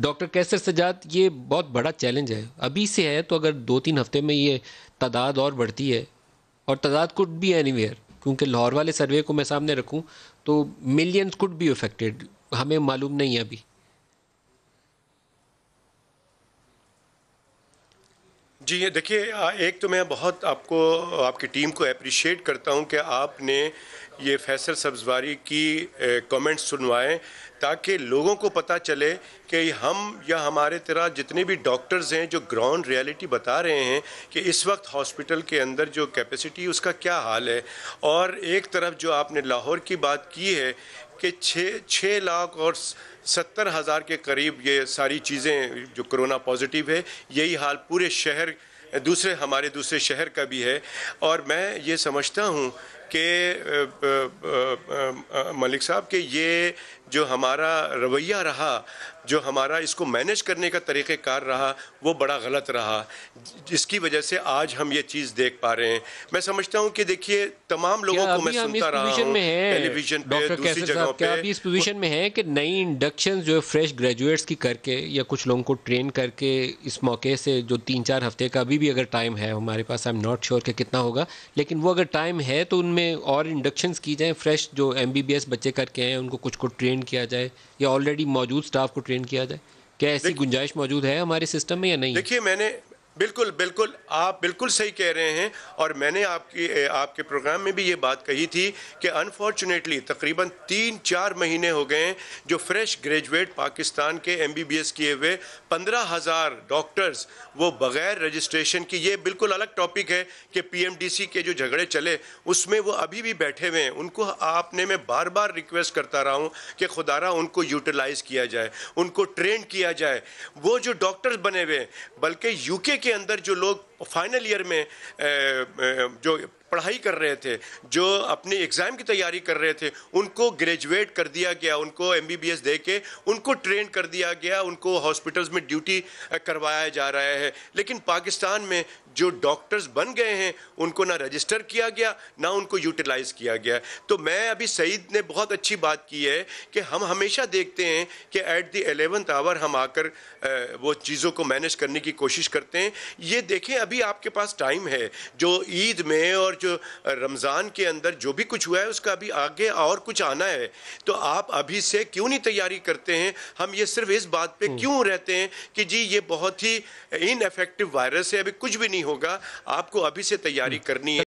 doctor کیسر سجاد یہ بہت بڑا چیلنج ہے ابھی سے ہے تو اگر دو تین ہفتے میں یہ تعداد اور بڑھتی ہے اور تعداد کڈ بھی اینی ویئر کیونکہ لاہور والے سروے کو میں سامنے رکھوں تو ملینز کڈ بھی افیکٹڈ ہمیں معلوم نہیں ہے ابھی جی دیکھیے ایک تو میں بہت آپ کو آپ کی ٹیم کو اپریشیٹ کرتا ہوں کہ آپ نے یہ فیصل سبزواری کی کمنٹس سنوائیں تاکہ لوگوں کو پتہ چلے کہ ہم یا ہمارے طرح جتنے بھی ڈاکٹرز ہیں جو گراؤنڈ ریالیٹی بتا رہے ہیں کہ اس وقت ہاسپٹل کے اندر جو کیپیسٹی اس کا کیا حال ہے اور ایک طرف جو آپ نے لاہور کی بات کی ہے کہ چھ چھ لاکھ اور ستر ہزار کے قریب یہ ساری چیزیں جو کرونا پازیٹیو ہے یہی حال پورے شہر دوسرے ہمارے دوسرے شہر کا بھی ہے اور میں یہ سمجھتا ہوں کہ ملک صاحب کہ یہ جو ہمارا رویہ رہا جو ہمارا اس کو مینج کرنے کا طریقہ کار رہا وہ بڑا غلط رہا جس کی وجہ سے آج ہم یہ چیز دیکھ پا رہے ہیں میں سمجھتا ہوں کہ دیکھیے تمام لوگوں کو میں میں سنتا رہا ہوں ٹیلی ویژن پہ پہ دوسری جگہوں اس پوزیشن ہے کہ نئی انڈکشن جو ہے فریش گریجویٹس کی کر کے یا کچھ لوگوں کو ٹرین کر کے اس موقع سے جو تین چار ہفتے کا ابھی بھی اگر ٹائم ہے ہمارے پاس آئی ناٹ شیور کہ کتنا ہوگا لیکن وہ اگر ٹائم ہے تو ان میں میں اور انڈکشنز کی جائیں فریش جو ایم بی بی ایس بچے کر کے ہیں ان کو کچھ کو ٹرین کیا جائے یا آلریڈی موجود سٹاف کو ٹرین کیا جائے کیا ایسی گنجائش موجود ہے ہمارے سسٹم میں یا نہیں میں نے بالکل بالکل آپ بالکل صحیح کہہ رہے ہیں اور میں نے آپ کی آپ کے پروگرام میں بھی یہ بات کہی تھی کہ انفارچونیٹلی تقریباً تین چار مہینے ہو گئے ہیں جو فریش گریجویٹ پاکستان کے ایم بی بی ایس کیے ہوئے پندرہ ہزار ڈاکٹرز وہ بغیر رجسٹریشن کی یہ بالکل الگ ٹاپک ہے کہ پی ایم ڈی سی کے جو جھگڑے چلے اس میں وہ ابھی بھی بیٹھے ہوئے ہیں ان کو آپ نے میں بار بار ریکویسٹ کرتا رہا ہوں کہ خدا را ان کو یوٹیلائز کیا جائے ان کو ٹرین کیا جائے وہ جو ڈاکٹرز بنے ہوئے بلکہ یو کے کے اندر جو لوگ فائنل ایئر میں جو پڑھائی کر رہے تھے جو اپنے ایگزام کی تیاری کر رہے تھے ان کو گریجویٹ کر دیا گیا ان کو ایم بی بی ایس دے کے ان کو ٹرین کر دیا گیا ان کو ہاسپٹلز میں ڈیوٹی کروایا جا رہا ہے لیکن پاکستان میں جو ڈاکٹرز بن گئے ہیں ان کو نہ رجسٹر کیا گیا نہ ان کو یوٹیلائز کیا گیا تو میں ابھی سعید نے بہت اچھی بات کی ہے کہ ہم ہمیشہ دیکھتے ہیں کہ ایٹ دی الیونتھ آور ہم آ کر وہ چیزوں کو مینج کرنے کی کوشش کرتے ہیں یہ دیکھیں ابھی آپ کے پاس ٹائم ہے جو عید میں اور جو رمضان کے اندر جو بھی کچھ ہوا ہے اس کا ابھی آگے اور کچھ آنا ہے تو آپ ابھی سے کیوں نہیں تیاری کرتے ہیں ہم یہ صرف اس بات پہ کیوں رہتے ہیں کہ جی یہ بہت ہی ان افیکٹو وائرس ہے ابھی کچھ بھی نہیں نہیں ہوگا آپ کو ابھی سے تیاری کرنی ہے